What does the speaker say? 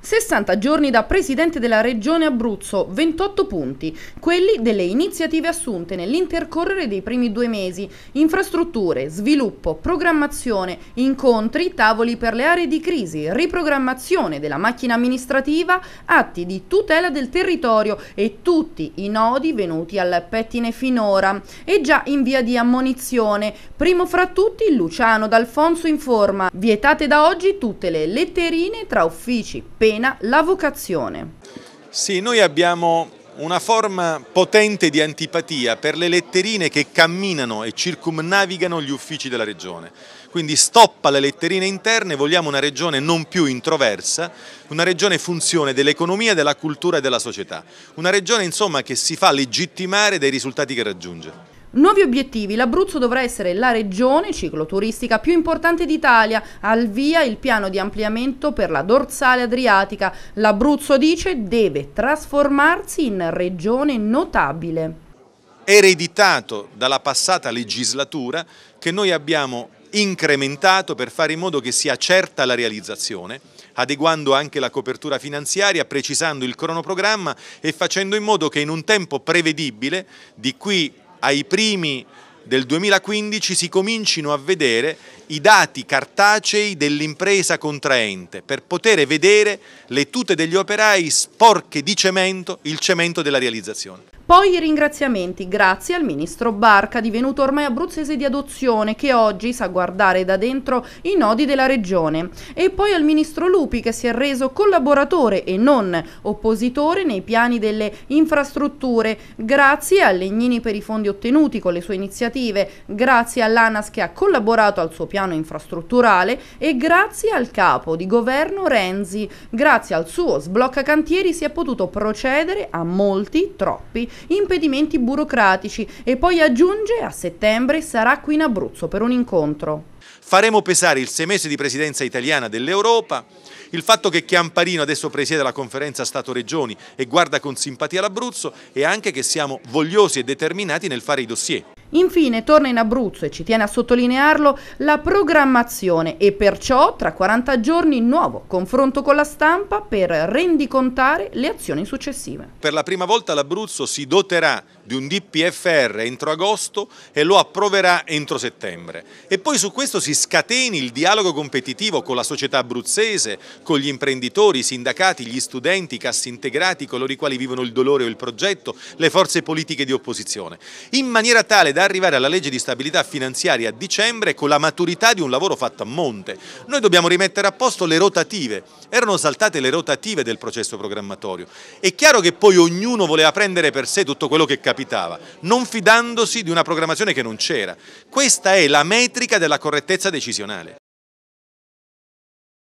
60 giorni da presidente della regione Abruzzo, 28 punti, quelli delle iniziative assunte nell'intercorrere dei primi due mesi, infrastrutture, sviluppo, programmazione, incontri, tavoli per le aree di crisi, riprogrammazione della macchina amministrativa, atti di tutela del territorio e tutti i nodi venuti al pettine finora e già in via di ammonizione. Primo fra tutti Luciano D'Alfonso informa, vietate da oggi tutte le letterine tra uffici, pensioni, appena la vocazione. Sì, noi abbiamo una forma potente di antipatia per le letterine che camminano e circumnavigano gli uffici della regione. Quindi stoppa le letterine interne, vogliamo una regione non più introversa, una regione funzione dell'economia, della cultura e della società. Una regione insomma che si fa legittimare dai risultati che raggiunge. Nuovi obiettivi. L'Abruzzo dovrà essere la regione cicloturistica più importante d'Italia. Al via il piano di ampliamento per la dorsale adriatica. L'Abruzzo, dice, deve trasformarsi in regione notabile. Ereditato dalla passata legislatura che noi abbiamo incrementato per fare in modo che sia certa la realizzazione, adeguando anche la copertura finanziaria, precisando il cronoprogramma e facendo in modo che in un tempo prevedibile, di qui ai primi del 2015 si comincino a vedere i dati cartacei dell'impresa contraente per poter vedere le tute degli operai sporche di cemento, il cemento della realizzazione. Poi i ringraziamenti, grazie al ministro Barca, divenuto ormai abruzzese di adozione, che oggi sa guardare da dentro i nodi della regione. E poi al ministro Lupi, che si è reso collaboratore e non oppositore nei piani delle infrastrutture, grazie a Legnini per i fondi ottenuti con le sue iniziative, grazie all'ANAS che ha collaborato al suo piano infrastrutturale e grazie al capo di governo Renzi. Grazie al suo sblocca cantieri si è potuto procedere a molti, troppi, impedimenti burocratici e poi aggiunge a settembre sarà qui in Abruzzo per un incontro. Faremo pesare il semestre di presidenza italiana dell'Europa, il fatto che Chiamparino adesso presiede la conferenza Stato-Regioni e guarda con simpatia l'Abruzzo e anche che siamo vogliosi e determinati nel fare i dossier. Infine torna in Abruzzo e ci tiene a sottolinearlo la programmazione e perciò tra 40 giorni nuovo confronto con la stampa per rendicontare le azioni successive. Per la prima volta l'Abruzzo si doterà di un DPFR entro agosto e lo approverà entro settembre. E poi su questo si scateni il dialogo competitivo con la società abruzzese, con gli imprenditori, i sindacati, gli studenti, i cassi integrati, coloro i quali vivono il dolore o il progetto, le forze politiche di opposizione, in maniera tale da arrivare alla legge di stabilità finanziaria a dicembre con la maturità di un lavoro fatto a monte. Noi dobbiamo rimettere a posto le rotative, erano saltate le rotative del processo programmatorio. È chiaro che poi ognuno voleva prendere per sé tutto quello che capiva capitava, non fidandosi di una programmazione che non c'era. Questa è la metrica della correttezza decisionale.